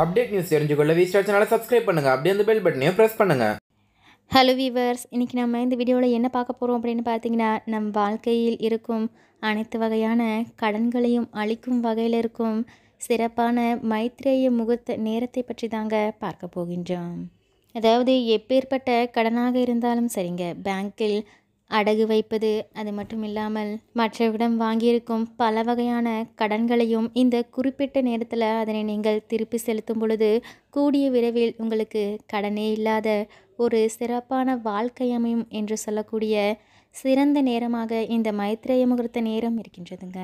update news தெரிஞ்சுக்கொள்ள விஸ்டார் சேனலை subscribe பண்ணுங்கள் அப்படியே அந்த பெல் பட்டனையும் ப்ரெஸ் பண்ணுங்கள் ஹலோ வீவர்ஸ் இன்றைக்கி நம்ம இந்த வீடியோவில் என்ன பார்க்க போகிறோம் அப்படின்னு பார்த்தீங்கன்னா நம் வாழ்க்கையில் இருக்கும் அனைத்து வகையான கடன்களையும் அளிக்கும் வகையில் இருக்கும் சிறப்பான மைத்ரேய முகூர்த்த நேரத்தை பற்றி தாங்க பார்க்க போகின்றோம் அதாவது எப்பேற்பட்ட கடனாக இருந்தாலும் சரிங்க பேங்க்கில் அடகு வைப்பது அது மட்டும் இல்லாமல் மற்றவரிடம் வாங்கியிருக்கும் பல வகையான கடன்களையும் இந்த குறிப்பிட்ட நேரத்தில் அதனை நீங்கள் திருப்பி செலுத்தும் பொழுது கூடிய விரைவில் உங்களுக்கு கடனே இல்லாத ஒரு சிறப்பான வாழ்க்கை அமையும் என்று சொல்லக்கூடிய சிறந்த நேரமாக இந்த மைத்திரேய முகூர்த்த நேரம் இருக்கின்றதுங்க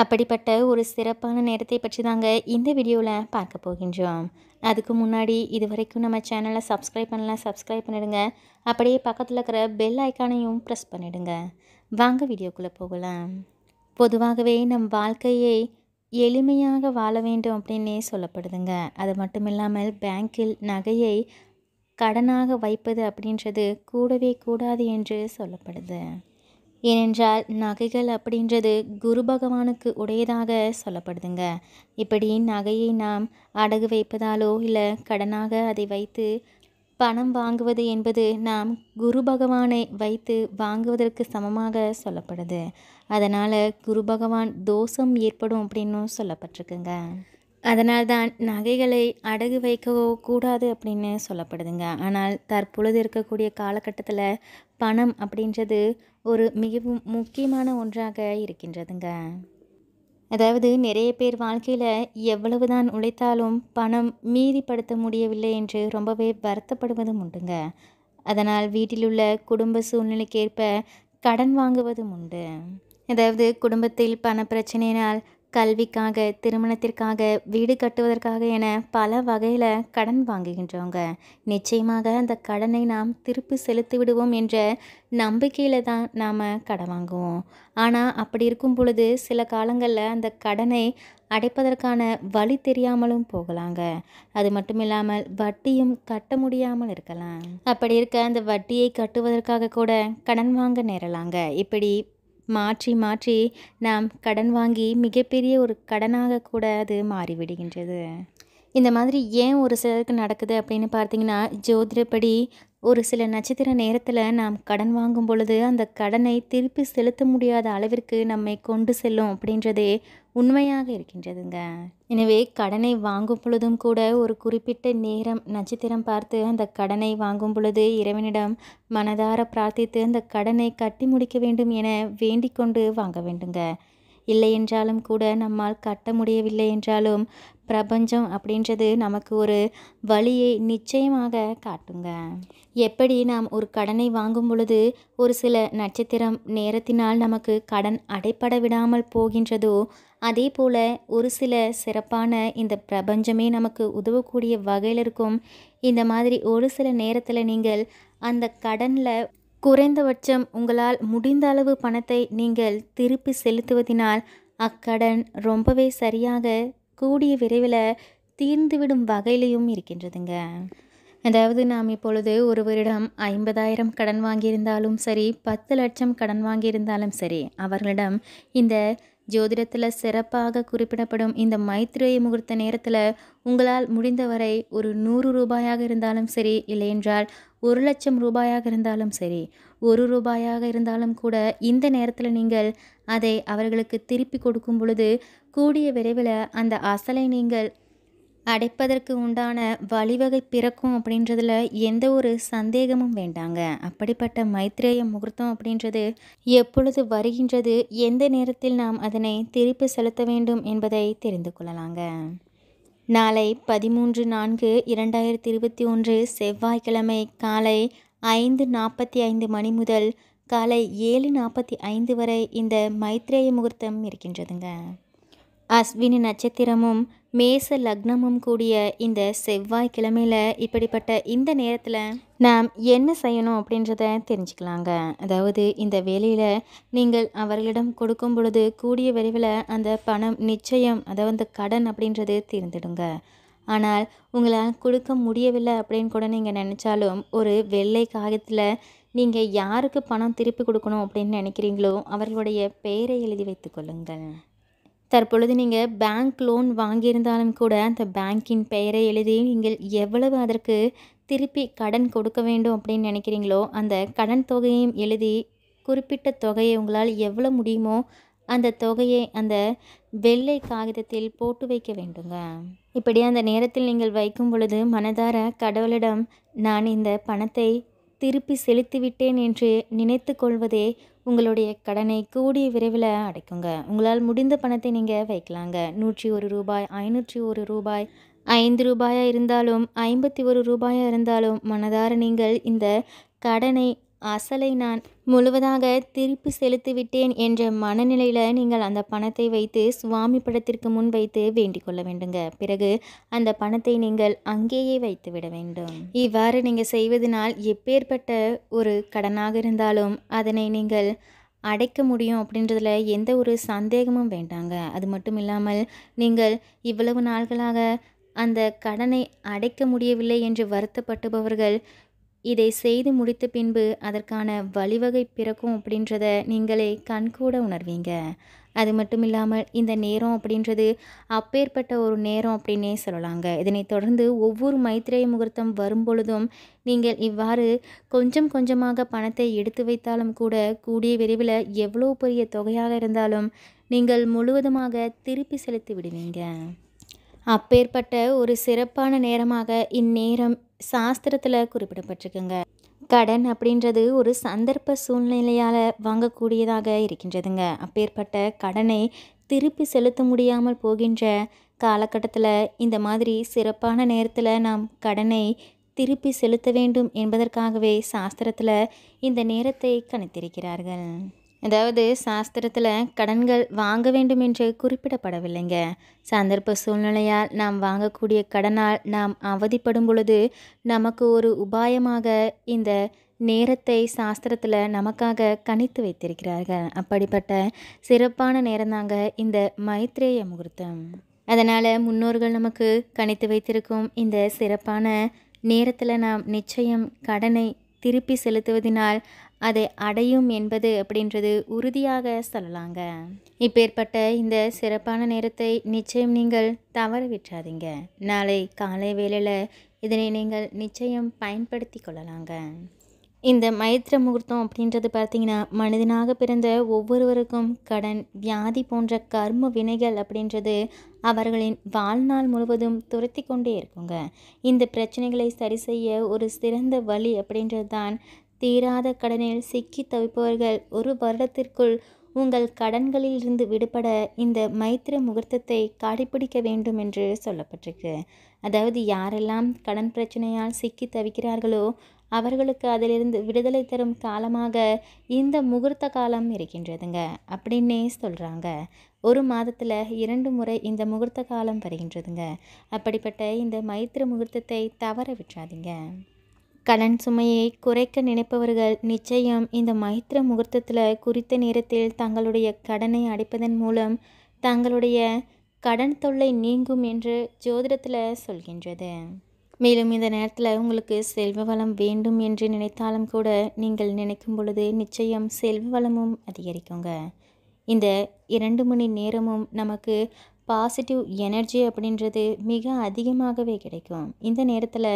அப்படிப்பட்ட ஒரு சிறப்பான நேரத்தை பற்றி தாங்க இந்த வீடியோவில் பார்க்க போகின்றோம் அதுக்கு முன்னாடி இது வரைக்கும் நம்ம சேனலை சப்ஸ்கிரைப் பண்ணலாம் சப்ஸ்கிரைப் பண்ணிவிடுங்க அப்படியே பக்கத்தில் இருக்கிற பெல் ஐக்கானையும் ப்ரெஸ் பண்ணிவிடுங்க வாங்க வீடியோக்குள்ளே போகலாம் பொதுவாகவே நம் வாழ்க்கையை எளிமையாக வாழ வேண்டும் அப்படின்னே சொல்லப்படுதுங்க அது மட்டும் இல்லாமல் பேங்கில் நகையை கடனாக வைப்பது அப்படின்றது கூடவே கூடாது என்று சொல்லப்படுது ஏனென்றால் நகைகள் அப்படின்றது குரு பகவானுக்கு உடையதாக சொல்லப்படுதுங்க இப்படி நகையை நாம் அடகு வைப்பதாலோ இல்லை கடனாக அதை வைத்து பணம் வாங்குவது என்பது நாம் குரு பகவானை வைத்து வாங்குவதற்கு சமமாக சொல்லப்படுது அதனால் குரு பகவான் தோஷம் ஏற்படும் அப்படின்னு சொல்லப்பட்டிருக்குங்க அதனால்தான் நகைகளை அடகு வைக்கவோ கூடாது அப்படின்னு சொல்லப்படுதுங்க ஆனால் தற்பொழுது இருக்கக்கூடிய காலகட்டத்தில் பணம் அப்படின்றது ஒரு மிகவும் முக்கியமான ஒன்றாக இருக்கின்றதுங்க அதாவது நிறைய பேர் வாழ்க்கையில் எவ்வளவு தான் உழைத்தாலும் பணம் மீதிப்படுத்த முடியவில்லை என்று ரொம்பவே வருத்தப்படுவதும் உண்டுங்க அதனால் வீட்டில் உள்ள குடும்ப சூழ்நிலைக்கேற்ப கடன் வாங்குவதும் உண்டு அதாவது குடும்பத்தில் பண பிரச்சனையினால் கல்விக்காக திருமணத்திற்காக வீடு கட்டுவதற்காக என பல வகையில் கடன் வாங்குகின்றவங்க நிச்சயமாக அந்த கடனை நாம் திருப்பி செலுத்தி விடுவோம் என்ற நம்பிக்கையில் தான் நாம் கடன் வாங்குவோம் ஆனால் அப்படி இருக்கும் பொழுது சில காலங்களில் அந்த கடனை அடைப்பதற்கான வழி தெரியாமலும் போகலாங்க அது மட்டும் இல்லாமல் வட்டியும் கட்ட முடியாமல் இருக்கலாம் அப்படி இருக்க அந்த வட்டியை கட்டுவதற்காக கூட கடன் வாங்க நேரலாங்க இப்படி மாற்றி மாற்றி நாம் கடன் வாங்கி மிகப்பெரிய ஒரு கடனாக கூட அது மாறிவிடுகின்றது இந்த மாதிரி ஏன் ஒரு சிலருக்கு நடக்குது அப்படின்னு பார்த்தீங்கன்னா ஜோதிடப்படி ஒரு சில நட்சத்திர நேரத்தில் நாம் கடன் வாங்கும் பொழுது அந்த கடனை திருப்பி செலுத்த முடியாத அளவிற்கு நம்மை கொண்டு செல்லும் அப்படின்றதே உண்மையாக இருக்கின்றதுங்க எனவே கடனை வாங்கும் பொழுதும் கூட ஒரு குறிப்பிட்ட நேரம் நட்சத்திரம் பார்த்து அந்த கடனை வாங்கும் பொழுது இறைவனிடம் மனதார பிரார்த்தித்து அந்த கடனை கட்டி முடிக்க வேண்டும் என வேண்டிக் கொண்டு வாங்க வேண்டுங்க இல்லை என்றாலும் கூட நம்மால் கட்ட முடியவில்லை என்றாலும் பிரபஞ்சம் அப்படின்றது நமக்கு ஒரு வழியை நிச்சயமாக காட்டுங்க எப்படி நாம் ஒரு கடனை வாங்கும் பொழுது ஒரு சில நட்சத்திரம் நேரத்தினால் நமக்கு கடன் அடைப்பட விடாமல் போகின்றதோ அதே போல் ஒரு சில சிறப்பான இந்த பிரபஞ்சமே நமக்கு உதவக்கூடிய வகையில் இருக்கும் இந்த மாதிரி ஒரு சில நேரத்தில் நீங்கள் அந்த கடனில் குறைந்தபட்சம் உங்களால் முடிந்த அளவு பணத்தை நீங்கள் திருப்பி செலுத்துவதினால் அக்கடன் ரொம்பவே சரியாக கூடிய விரைவில் தீர்ந்துவிடும் வகையிலையும் இருக்கின்றதுங்க அதாவது நாம் இப்பொழுது ஒருவரிடம் ஐம்பதாயிரம் கடன் வாங்கியிருந்தாலும் சரி பத்து லட்சம் கடன் வாங்கியிருந்தாலும் சரி அவர்களிடம் இந்த ஜோதிடத்தில் சிறப்பாக குறிப்பிடப்படும் இந்த மைத்ரேய முகூர்த்த நேரத்தில் உங்களால் முடிந்தவரை ஒரு நூறு ரூபாயாக இருந்தாலும் சரி இல்லையென்றால் ஒரு லட்சம் ரூபாயாக இருந்தாலும் சரி ஒரு ரூபாயாக இருந்தாலும் கூட இந்த நேரத்தில் நீங்கள் அதை அவர்களுக்கு திருப்பி கொடுக்கும் பொழுது கூடிய விரைவில் அந்த அசலை நீங்கள் அடைப்பதற்கு உண்டான வழிவகை பிறக்கும் அப்படின்றதுல எந்த ஒரு சந்தேகமும் வேண்டாங்க அப்படிப்பட்ட மைத்ரேய முகூர்த்தம் அப்படின்றது எப்பொழுது வருகின்றது எந்த நேரத்தில் நாம் அதனை திருப்பி செலுத்த வேண்டும் என்பதை தெரிந்து கொள்ளலாங்க நாளை பதிமூன்று நான்கு இரண்டாயிரத்தி இருபத்தி ஒன்று செவ்வாய்க்கிழமை காலை ஐந்து நாற்பத்தி ஐந்து மணி முதல் காலை ஏழு நாற்பத்தி ஐந்து வரை இந்த மைத்ரேய முகூர்த்தம் இருக்கின்றதுங்க அஸ்வினி நட்சத்திரமும் மேச லக்னமும் கூடிய இந்த செவ்வாய்க்கிழமையில் இப்படிப்பட்ட இந்த நேரத்தில் நாம் என்ன செய்யணும் அப்படின்றத தெரிஞ்சுக்கலாங்க அதாவது இந்த வேலையில் நீங்கள் அவர்களிடம் கொடுக்கும் பொழுது கூடிய விரைவில் அந்த பணம் நிச்சயம் அதாவது அந்த கடன் அப்படின்றது தீர்ந்துடுங்க ஆனால் உங்களால் கொடுக்க முடியவில்லை அப்படின்னு கூட நீங்கள் நினச்சாலும் ஒரு வெள்ளை காகத்தில் நீங்கள் யாருக்கு பணம் திருப்பி கொடுக்கணும் அப்படின்னு நினைக்கிறீங்களோ அவர்களுடைய பெயரை எழுதி வைத்து கொள்ளுங்கள் தற்பொழுது நீங்கள் பேங்க் லோன் வாங்கியிருந்தாலும் கூட அந்த பேங்கின் பெயரை எழுதி நீங்கள் எவ்வளவு அதற்கு திருப்பி கடன் கொடுக்க வேண்டும் அப்படின்னு நினைக்கிறீங்களோ அந்த கடன் தொகையையும் எழுதி குறிப்பிட்ட தொகையை உங்களால் எவ்வளோ முடியுமோ அந்த தொகையை அந்த வெள்ளை காகிதத்தில் போட்டு வைக்க வேண்டுங்க இப்படி அந்த நேரத்தில் நீங்கள் வைக்கும் பொழுது மனதார கடவுளிடம் நான் இந்த பணத்தை திருப்பி செலுத்திவிட்டேன் என்று நினைத்து கொள்வதே உங்களுடைய கடனை கூடிய விரைவில் அடைக்குங்க உங்களால் முடிந்த பணத்தை நீங்கள் வைக்கலாங்க நூற்றி ஒரு ரூபாய் ஐநூற்றி ஒரு ரூபாய் ஐந்து ரூபாயாக இருந்தாலும் ஐம்பத்தி ஒரு ரூபாயாக இருந்தாலும் மனதார நீங்கள் இந்த கடனை அசலை நான் முழுவதாக திருப்பி செலுத்திவிட்டேன் என்ற மனநிலையில் நீங்கள் அந்த பணத்தை வைத்து சுவாமி படத்திற்கு முன் வைத்து வேண்டிக் கொள்ள வேண்டுங்க பிறகு அந்த பணத்தை நீங்கள் அங்கேயே வைத்து விட வேண்டும் இவ்வாறு நீங்கள் செய்வதனால் எப்பேற்பட்ட ஒரு கடனாக இருந்தாலும் அதனை நீங்கள் அடைக்க முடியும் அப்படின்றதுல எந்த ஒரு சந்தேகமும் வேண்டாங்க அது மட்டும் இல்லாமல் நீங்கள் இவ்வளவு நாள்களாக அந்த கடனை அடைக்க முடியவில்லை என்று வருத்தப்பட்டுபவர்கள் இதை செய்து முடித்த பின்பு அதற்கான வழிவகை பிறக்கும் அப்படின்றத நீங்களே கண்கூட உணர்வீங்க அது மட்டும் இல்லாமல் இந்த நேரம் அப்படின்றது அப்பேற்பட்ட ஒரு நேரம் அப்படின்னே சொல்லலாங்க இதனைத் தொடர்ந்து ஒவ்வொரு மைத்திரேய முகூர்த்தம் வரும்பொழுதும் நீங்கள் இவ்வாறு கொஞ்சம் கொஞ்சமாக பணத்தை எடுத்து வைத்தாலும் கூட கூடிய விரைவில் எவ்வளோ பெரிய தொகையாக இருந்தாலும் நீங்கள் முழுவதுமாக திருப்பி செலுத்தி விடுவீங்க அப்பேற்பட்ட ஒரு சிறப்பான நேரமாக இந்நேரம் சாஸ்திரத்தில் குறிப்பிடப்பட்டிருக்குங்க கடன் அப்படின்றது ஒரு சந்தர்ப்ப சூழ்நிலையால் வாங்கக்கூடியதாக இருக்கின்றதுங்க அப்பேற்பட்ட கடனை திருப்பி செலுத்த முடியாமல் போகின்ற காலகட்டத்தில் இந்த மாதிரி சிறப்பான நேரத்தில் நாம் கடனை திருப்பி செலுத்த வேண்டும் என்பதற்காகவே சாஸ்திரத்தில் இந்த நேரத்தை கணித்திருக்கிறார்கள் அதாவது சாஸ்திரத்தில் கடன்கள் வாங்க வேண்டும் என்று குறிப்பிடப்படவில்லைங்க சந்தர்ப்ப சூழ்நிலையால் நாம் வாங்கக்கூடிய கடனால் நாம் அவதிப்படும் பொழுது நமக்கு ஒரு உபாயமாக இந்த நேரத்தை சாஸ்திரத்தில் நமக்காக கணித்து வைத்திருக்கிறார்கள் அப்படிப்பட்ட சிறப்பான நேரம்தாங்க இந்த மைத்ரேய முகூர்த்தம் அதனால் முன்னோர்கள் நமக்கு கணித்து வைத்திருக்கும் இந்த சிறப்பான நேரத்தில் நாம் நிச்சயம் கடனை திருப்பி செலுத்துவதனால் அதை அடையும் என்பது அப்படின்றது உறுதியாக சொல்லலாங்க இப்பேற்பட்ட இந்த சிறப்பான நேரத்தை நிச்சயம் நீங்கள் தவற விட்டுறாதீங்க நாளை காலை வேளையில் இதனை நீங்கள் நிச்சயம் பயன்படுத்தி கொள்ளலாங்க இந்த மைத்திர முகூர்த்தம் அப்படின்றது பார்த்திங்கன்னா மனிதனாக பிறந்த ஒவ்வொருவருக்கும் கடன் வியாதி போன்ற கர்ம வினைகள் அப்படின்றது அவர்களின் வாழ்நாள் முழுவதும் துரத்தி கொண்டே இருக்குங்க இந்த பிரச்சனைகளை சரி செய்ய ஒரு சிறந்த வழி அப்படின்றது தான் தீராத கடனில் சிக்கி தவிப்பவர்கள் ஒரு வருடத்திற்குள் உங்கள் கடன்களில் இருந்து விடுபட இந்த மைத்திர முகூர்த்தத்தை கடைபிடிக்க வேண்டும் என்று சொல்லப்பட்டிருக்கு அதாவது யாரெல்லாம் கடன் பிரச்சனையால் சிக்கி தவிக்கிறார்களோ அவர்களுக்கு அதிலிருந்து விடுதலை தரும் காலமாக இந்த முகூர்த்த காலம் இருக்கின்றதுங்க அப்படின்னே சொல்கிறாங்க ஒரு மாதத்தில் இரண்டு முறை இந்த முகூர்த்த காலம் வருகின்றதுங்க அப்படிப்பட்ட இந்த மைத்திர முகூர்த்தத்தை தவற விட்டுறாதீங்க கடன் சுமையை குறைக்க நினைப்பவர்கள் நிச்சயம் இந்த மைத்திர முகூர்த்தத்தில் குறித்த நேரத்தில் தங்களுடைய கடனை அடைப்பதன் மூலம் தங்களுடைய கடன் தொல்லை நீங்கும் என்று ஜோதிடத்தில் சொல்கின்றது மேலும் இந்த நேரத்தில் உங்களுக்கு செல்வ வளம் வேண்டும் என்று நினைத்தாலும் கூட நீங்கள் நினைக்கும் பொழுது நிச்சயம் செல்வ வளமும் அதிகரிக்குங்க இந்த இரண்டு மணி நேரமும் நமக்கு பாசிட்டிவ் எனர்ஜி அப்படின்றது மிக அதிகமாகவே கிடைக்கும் இந்த நேரத்தில்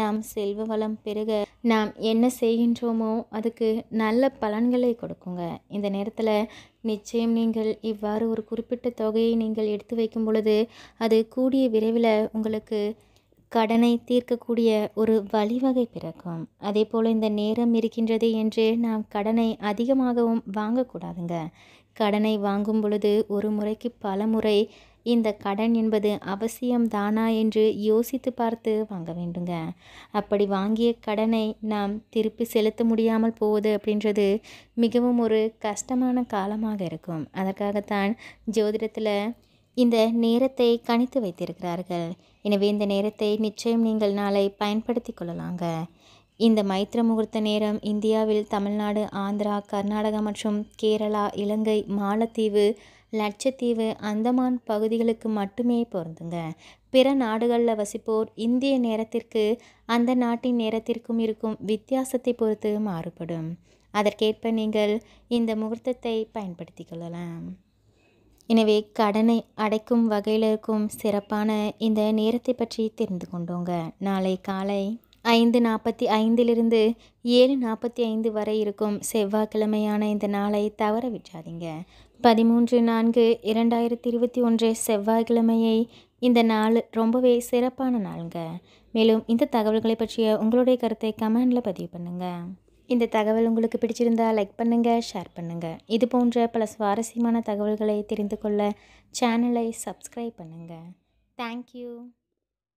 நாம் செல்வ வளம் பெருக நாம் என்ன செய்கின்றோமோ அதுக்கு நல்ல பலன்களை கொடுக்குங்க இந்த நேரத்தில் நிச்சயம் நீங்கள் இவ்வாறு ஒரு குறிப்பிட்ட தொகையை நீங்கள் எடுத்து வைக்கும் பொழுது அது கூடிய விரைவில் உங்களுக்கு கடனை தீர்க்கக்கூடிய ஒரு வழிவகை பிறக்கும் அதே போல் இந்த நேரம் இருக்கின்றது என்று நாம் கடனை அதிகமாகவும் வாங்கக்கூடாதுங்க கடனை வாங்கும் பொழுது ஒரு முறைக்கு பல முறை இந்த கடன் என்பது அவசியம்தானா என்று யோசித்து பார்த்து வாங்க வேண்டுங்க அப்படி வாங்கிய கடனை நாம் திருப்பி செலுத்த முடியாமல் போவது அப்படின்றது மிகவும் ஒரு கஷ்டமான காலமாக இருக்கும் அதற்காகத்தான் ஜோதிடத்தில் இந்த நேரத்தை கணித்து வைத்திருக்கிறார்கள் எனவே இந்த நேரத்தை நிச்சயம் நீங்கள் நாளை பயன்படுத்தி கொள்ளலாங்க இந்த மைத்திர முகூர்த்த நேரம் இந்தியாவில் தமிழ்நாடு ஆந்திரா கர்நாடகா மற்றும் கேரளா இலங்கை மாலத்தீவு லட்சத்தீவு அந்தமான் பகுதிகளுக்கு மட்டுமே பொருந்துங்க பிற நாடுகளில் வசிப்போர் இந்திய நேரத்திற்கு அந்த நாட்டின் நேரத்திற்கும் இருக்கும் வித்தியாசத்தை பொறுத்து மாறுபடும் அதற்கேற்ப நீங்கள் இந்த முகூர்த்தத்தை பயன்படுத்தி கொள்ளலாம் எனவே கடனை அடைக்கும் வகையில் இருக்கும் சிறப்பான இந்த நேரத்தை பற்றி தெரிந்து கொண்டோங்க நாளை காலை ஐந்து நாற்பத்தி ஐந்திலிருந்து ஏழு நாற்பத்தி ஐந்து வரை இருக்கும் செவ்வாய்க்கிழமையான இந்த நாளை தவற விட்டாதீங்க பதிமூன்று நான்கு இரண்டாயிரத்தி இருபத்தி ஒன்று செவ்வாய்க்கிழமையை இந்த நாள் ரொம்பவே சிறப்பான நாளுங்க மேலும் இந்த தகவல்களை பற்றிய உங்களுடைய கருத்தை கமெண்டில் பதிவு பண்ணுங்கள் இந்த தகவல் உங்களுக்கு பிடிச்சிருந்தா லைக் பண்ணுங்கள் ஷேர் பண்ணுங்கள் இது போன்ற பல சுவாரஸ்யமான தகவல்களை தெரிந்து கொள்ள சேனலை சப்ஸ்கிரைப் பண்ணுங்கள் தேங்க்யூ